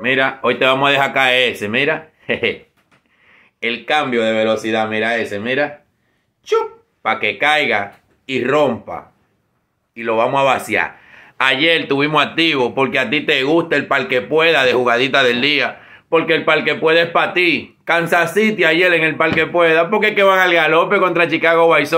Mira, hoy te vamos a dejar caer ese, mira. El cambio de velocidad, mira ese, mira. Chup, para que caiga y rompa. Y lo vamos a vaciar. Ayer tuvimos activo porque a ti te gusta el parque pueda de jugadita del día. Porque el parque pueda es para ti. Kansas City ayer en el parque pueda. Porque es que van al galope contra Chicago White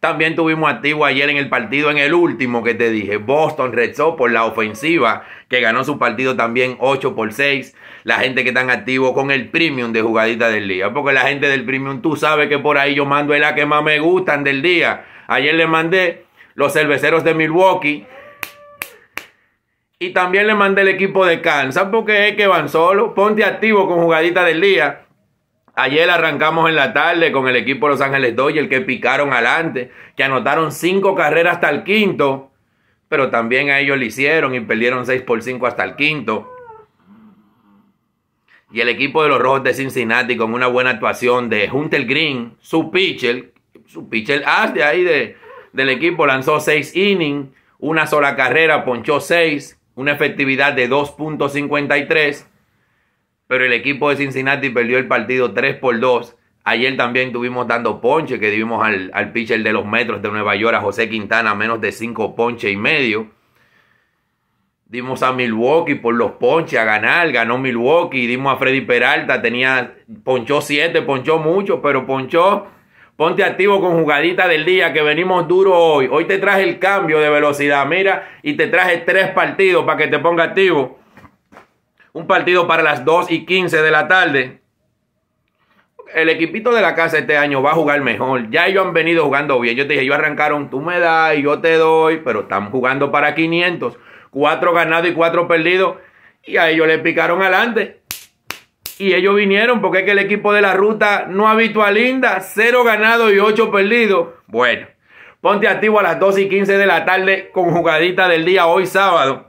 también tuvimos activo ayer en el partido, en el último que te dije, Boston rezó por la ofensiva, que ganó su partido también 8 por 6. La gente que está activo con el premium de jugadita del día, porque la gente del premium, tú sabes que por ahí yo mando la que más me gustan del día. Ayer le mandé los cerveceros de Milwaukee. Y también le mandé el equipo de Kansas porque es que van solo. Ponte activo con jugadita del día. Ayer arrancamos en la tarde con el equipo de Los Ángeles Dodgers que picaron adelante, que anotaron cinco carreras hasta el quinto, pero también a ellos le hicieron y perdieron 6 por 5 hasta el quinto. Y el equipo de los Rojos de Cincinnati con una buena actuación de Hunter Green, su pitcher, su pitcher as de ahí de, del equipo lanzó seis innings, una sola carrera, ponchó seis, una efectividad de 2.53 pero el equipo de Cincinnati perdió el partido 3 por 2. Ayer también tuvimos dando ponche que dimos al, al pitcher de los metros de Nueva York, a José Quintana, menos de 5 ponche y medio. Dimos a Milwaukee por los ponches a ganar, ganó Milwaukee. Dimos a Freddy Peralta, tenía, ponchó 7, ponchó mucho, pero ponchó. Ponte activo con jugadita del día que venimos duro hoy. Hoy te traje el cambio de velocidad, mira, y te traje tres partidos para que te ponga activo un partido para las 2 y 15 de la tarde. El equipito de la casa este año va a jugar mejor. Ya ellos han venido jugando bien. Yo te dije, ellos arrancaron, tú me das y yo te doy, pero estamos jugando para 500. Cuatro ganados y cuatro perdidos. Y a ellos le picaron adelante. Y ellos vinieron porque es que el equipo de la ruta no habitual Linda. Cero ganados y ocho perdidos. Bueno, ponte activo a las 2 y 15 de la tarde con jugadita del día hoy sábado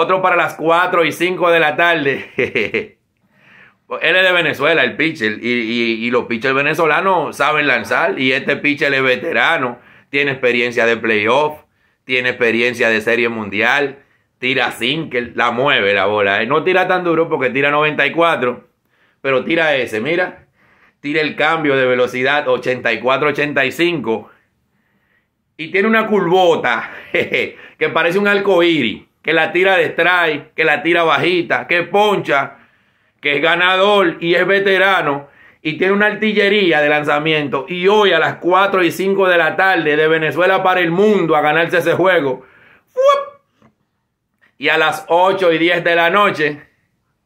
otro para las 4 y 5 de la tarde. Él es de Venezuela, el pitcher, y, los pitchers venezolanos saben lanzar, y este pitcher es veterano, tiene experiencia de playoff, tiene experiencia de serie mundial, tira sin la mueve la bola. Eh. no tira tan duro porque tira 94, pero tira ese, mira, tira el cambio de velocidad 84-85 y tiene una curvota que parece un iris que la tira de strike, que la tira bajita, que poncha, que es ganador y es veterano y tiene una artillería de lanzamiento. Y hoy a las 4 y 5 de la tarde de Venezuela para el mundo a ganarse ese juego. Y a las 8 y 10 de la noche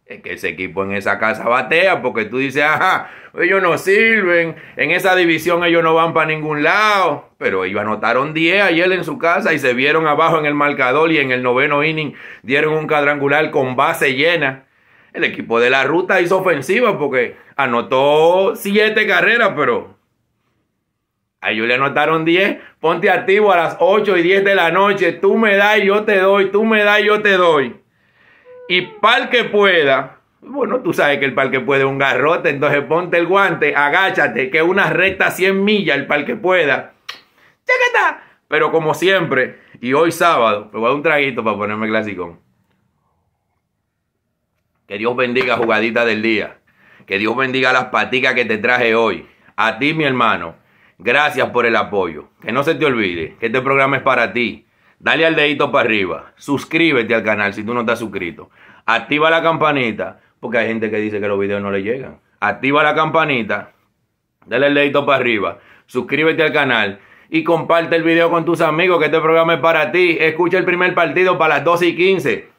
es que ese equipo en esa casa batea porque tú dices, ajá, ellos no sirven, en esa división ellos no van para ningún lado. Pero ellos anotaron 10 ayer en su casa y se vieron abajo en el marcador y en el noveno inning dieron un cuadrangular con base llena. El equipo de la ruta hizo ofensiva porque anotó 7 carreras, pero a ellos le anotaron 10. Ponte activo a las 8 y 10 de la noche. Tú me das y yo te doy, tú me das y yo te doy y pal que pueda, bueno, tú sabes que el que puede un garrote, entonces ponte el guante, agáchate, que una recta 100 millas el que pueda. ¡Chaqueta! Pero como siempre, y hoy sábado, me voy a dar un traguito para ponerme clásico. Que Dios bendiga jugadita del día. Que Dios bendiga las paticas que te traje hoy. A ti, mi hermano, gracias por el apoyo. Que no se te olvide que este programa es para ti. Dale al dedito para arriba. Suscríbete al canal si tú no estás suscrito. Activa la campanita, porque hay gente que dice que los videos no le llegan. Activa la campanita. Dale el dedito para arriba. Suscríbete al canal. Y comparte el video con tus amigos, que este programa es para ti. Escucha el primer partido para las 12 y 15.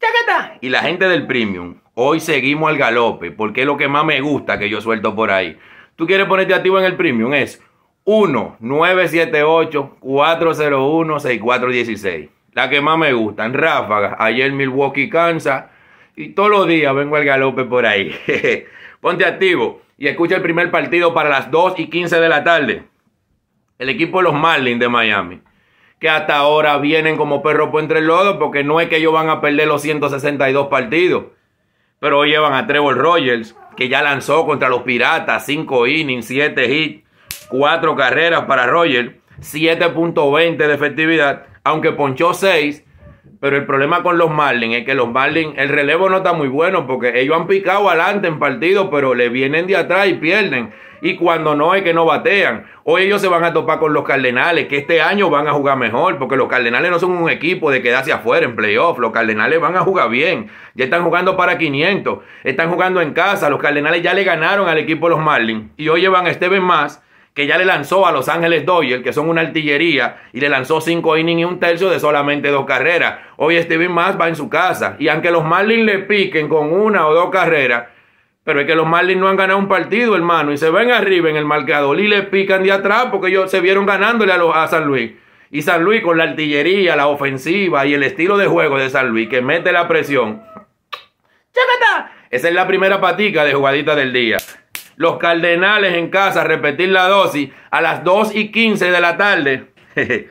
está? Y la gente del Premium. Hoy seguimos al galope, porque es lo que más me gusta que yo suelto por ahí. ¿Tú quieres ponerte activo en el Premium? Es 1-978-401-6416. La que más me gusta en ráfagas. Ayer Milwaukee, Kansas. Y todos los días vengo al galope por ahí. Ponte activo y escucha el primer partido para las 2 y 15 de la tarde. El equipo de los Marlins de Miami. Que hasta ahora vienen como perro por entre el lodo porque no es que ellos van a perder los 162 partidos. Pero hoy llevan a Trevor Rogers, que ya lanzó contra los Piratas 5 innings, 7 hits cuatro carreras para Roger, 7.20 de efectividad, aunque ponchó 6. Pero el problema con los Marlins es que los Marlins, el relevo no está muy bueno porque ellos han picado adelante en partido, pero le vienen de atrás y pierden. Y cuando no es que no batean. Hoy ellos se van a topar con los Cardenales, que este año van a jugar mejor, porque los Cardenales no son un equipo de quedarse afuera en playoff. Los Cardenales van a jugar bien. Ya están jugando para 500. Están jugando en casa. Los Cardenales ya le ganaron al equipo los Marlins. Y hoy llevan a Steven Más que ya le lanzó a Los Ángeles Doyle, que son una artillería, y le lanzó cinco innings y un tercio de solamente dos carreras. Hoy Steven Mass va en su casa. Y aunque los Marlins le piquen con una o dos carreras, pero es que los Marlins no han ganado un partido, hermano, y se ven arriba en el marcador y le pican de atrás porque ellos se vieron ganándole a, a San Luis. Y San Luis con la artillería, la ofensiva y el estilo de juego de San Luis que mete la presión. Esa es la primera patica de jugadita del día los cardenales en casa, repetir la dosis a las 2 y 15 de la tarde.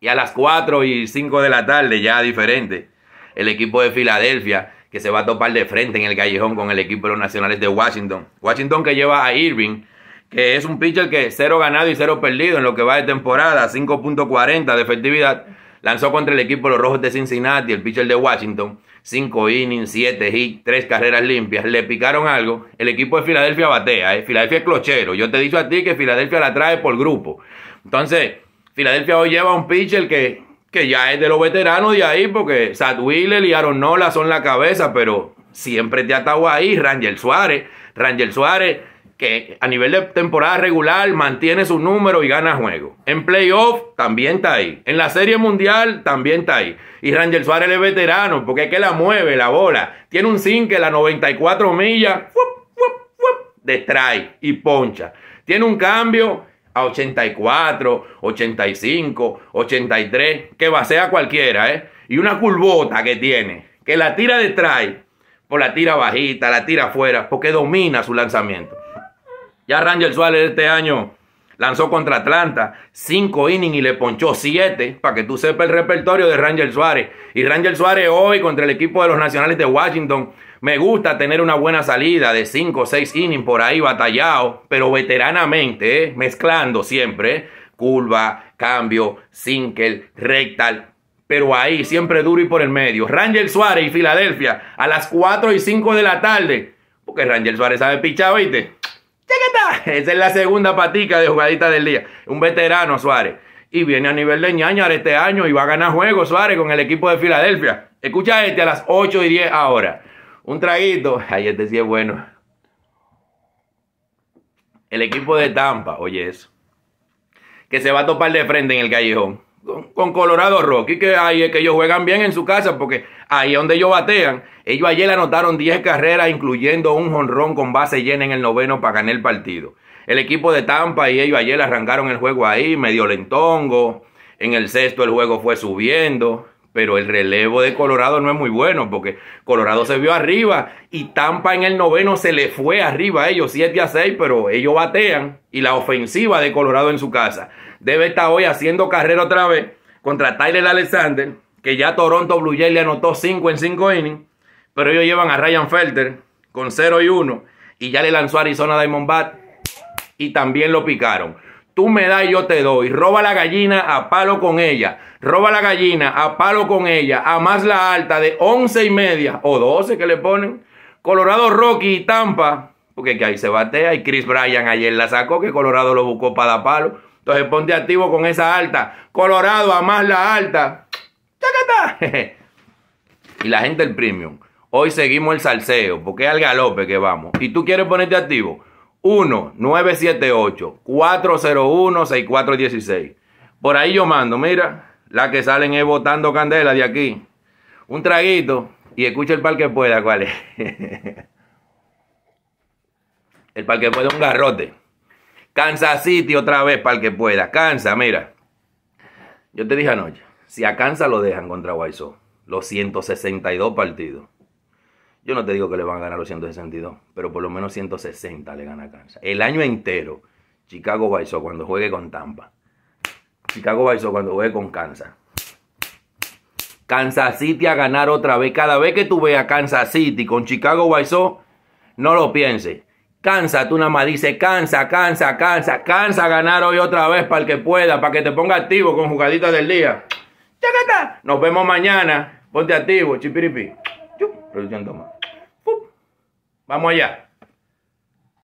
y a las 4 y 5 de la tarde, ya diferente. El equipo de Filadelfia que se va a topar de frente en el callejón con el equipo de los nacionales de Washington. Washington que lleva a Irving, que es un pitcher que cero ganado y cero perdido en lo que va de temporada, 5.40 de efectividad. Lanzó contra el equipo de los Rojos de Cincinnati, el pitcher de Washington cinco innings, siete hits, tres carreras limpias, le picaron algo, el equipo de Filadelfia batea, ¿eh? Filadelfia es clochero. Yo te he dicho a ti que Filadelfia la trae por grupo. Entonces, Filadelfia hoy lleva un pitcher que, que ya es de los veteranos de ahí, porque Sad y Aaron Nola son la cabeza, pero siempre te atado ahí, Rangel Suárez. Rangel Suárez que a nivel de temporada regular mantiene su número y gana juego. En playoff también está ahí. En la Serie Mundial también está ahí. Y Rangel Suárez es veterano porque es que la mueve la bola. Tiene un zinc que la 94 millas destrae y poncha. Tiene un cambio a 84, 85, 83, que va a a cualquiera, ¿eh? Y una culbota que tiene, que la tira destrae por pues la tira bajita, la tira afuera, porque domina su lanzamiento. Ya Rangel Suárez este año lanzó contra Atlanta 5 innings y le ponchó 7 para que tú sepas el repertorio de Rangel Suárez. Y Rangel Suárez hoy contra el equipo de los Nacionales de Washington. Me gusta tener una buena salida de 5 o 6 innings por ahí batallado, pero veteranamente, eh, mezclando siempre. Eh, curva, cambio, single, rectal, pero ahí siempre duro y por el medio. Rangel Suárez y Filadelfia a las 4 y 5 de la tarde. Porque Rangel Suárez sabe pichar, ¿viste? Esa es la segunda patica de jugadita del día. Un veterano, Suárez. Y viene a nivel de ñañar este año y va a ganar juego Suárez, con el equipo de Filadelfia. Escucha este a las 8 y 10 ahora. Un traguito. Ay, este sí es bueno. El equipo de Tampa, oye eso. Que se va a topar de frente en el callejón con, Colorado Rocky, que ahí que ellos juegan bien en su casa, porque ahí es donde ellos batean. Ellos ayer anotaron 10 carreras, incluyendo un jonrón con base llena en el noveno para ganar el partido. El equipo de Tampa y ellos ayer arrancaron el juego ahí, medio lentongo. En el sexto el juego fue subiendo, pero el relevo de Colorado no es muy bueno porque Colorado se vio arriba y Tampa en el noveno se le fue arriba a ellos 7 a 6, pero ellos batean y la ofensiva de Colorado en su casa debe estar hoy haciendo carrera otra vez contra Tyler Alexander, que ya Toronto Blue Jays le anotó 5 en 5 innings, pero ellos llevan a Ryan Felter con 0 y 1 y ya le lanzó a Arizona Diamondback y también lo picaron. Tú me das y yo te doy. Roba la gallina a palo con ella. Roba la gallina a palo con ella. A más la alta de 11 y media o 12 que le ponen. Colorado Rocky y Tampa. Porque que ahí se batea. Y Chris Bryan ayer la sacó. Que Colorado lo buscó para dar palo. Entonces ponte activo con esa alta. Colorado a más la alta. y la gente del premium. Hoy seguimos el salseo porque es al galope que vamos. Y tú quieres ponerte activo. 1-978-401-6416. Por ahí yo mando, mira, la que salen es botando candela de aquí. Un traguito y escucha el par que pueda, ¿cuál es? el par que pueda un garrote. Kansas City otra vez para el que pueda. Kansas, mira. Yo te dije anoche, si a Kansas lo dejan contra Guaysó, los 162 partidos. Yo no te digo que le van a ganar los 162, pero por lo menos 160 le gana a Kansas. El año entero, Chicago Guaysó cuando juegue con Tampa. Chicago Guaysó cuando juegue con Kansas. Kansas City a ganar otra vez. Cada vez que tú veas Kansas City con Chicago Guayso, no lo pienses. Cansa, tú nada más dices, cansa, cansa, cansa, cansa ganar hoy otra vez para el que pueda, para que te ponga activo con jugaditas del día. ¡Chacata! Nos vemos mañana. Ponte activo, chipiripi. Producción toma. Vamos allá.